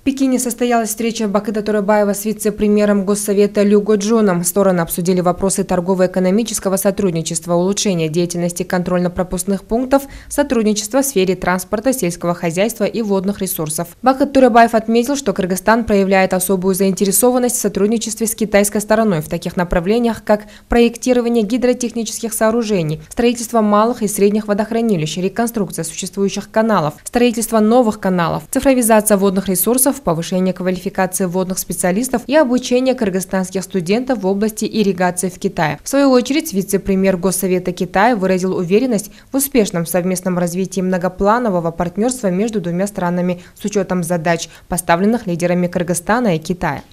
В Пекине состоялась встреча Бакыда Турабаева с вице-премьером Госсовета Люго Джоном. Стороны обсудили вопросы торгово-экономического сотрудничества, улучшения деятельности контрольно-пропускных пунктов, сотрудничества в сфере транспорта, сельского хозяйства и водных ресурсов. Бакыт Турабаев отметил, что Кыргызстан проявляет особую заинтересованность в сотрудничестве с китайской стороной в таких направлениях, как проектирование гидротехнических сооружений, строительство малых и средних водохранилищ, реконструкция существующих каналов, строительство новых каналов, цифровизация водных ресурсов, курсов, повышение квалификации водных специалистов и обучение кыргызстанских студентов в области ирригации в Китае. В свою очередь, вице-премьер Госсовета Китая выразил уверенность в успешном совместном развитии многопланового партнерства между двумя странами с учетом задач, поставленных лидерами Кыргызстана и Китая.